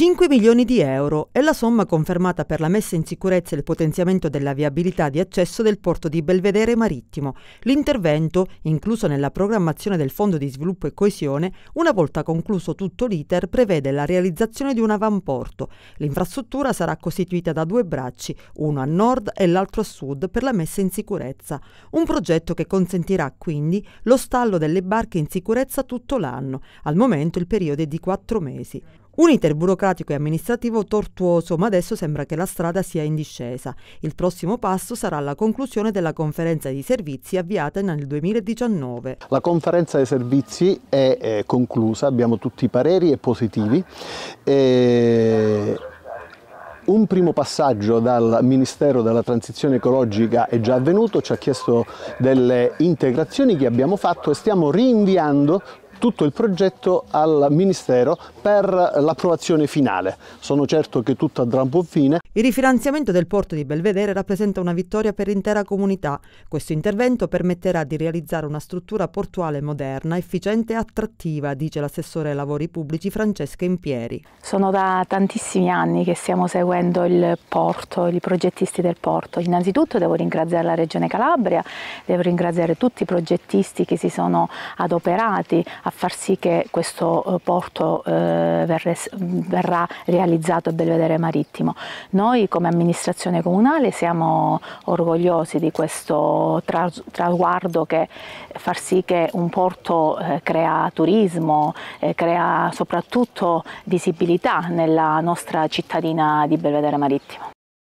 5 milioni di euro è la somma confermata per la messa in sicurezza e il potenziamento della viabilità di accesso del porto di Belvedere Marittimo. L'intervento, incluso nella programmazione del Fondo di sviluppo e coesione, una volta concluso tutto l'iter, prevede la realizzazione di un avamporto. L'infrastruttura sarà costituita da due bracci, uno a nord e l'altro a sud, per la messa in sicurezza. Un progetto che consentirà quindi lo stallo delle barche in sicurezza tutto l'anno. Al momento il periodo è di quattro mesi. Un iter burocratico e amministrativo tortuoso, ma adesso sembra che la strada sia in discesa. Il prossimo passo sarà la conclusione della conferenza di servizi avviata nel 2019. La conferenza dei servizi è eh, conclusa, abbiamo tutti i pareri e positivi. E un primo passaggio dal Ministero della Transizione Ecologica è già avvenuto, ci ha chiesto delle integrazioni che abbiamo fatto e stiamo rinviando tutto il progetto al Ministero per l'approvazione finale. Sono certo che tutto andrà a buon fine. Il rifinanziamento del porto di Belvedere rappresenta una vittoria per l'intera comunità. Questo intervento permetterà di realizzare una struttura portuale moderna, efficiente e attrattiva, dice l'assessore ai lavori pubblici Francesca Impieri. Sono da tantissimi anni che stiamo seguendo il porto, i progettisti del porto. Innanzitutto devo ringraziare la Regione Calabria, devo ringraziare tutti i progettisti che si sono adoperati a far sì che questo eh, porto eh, verrà realizzato a Belvedere Marittimo. Noi come amministrazione comunale siamo orgogliosi di questo traguardo che far sì che un porto eh, crea turismo, crea soprattutto visibilità nella nostra cittadina di Belvedere Marittimo.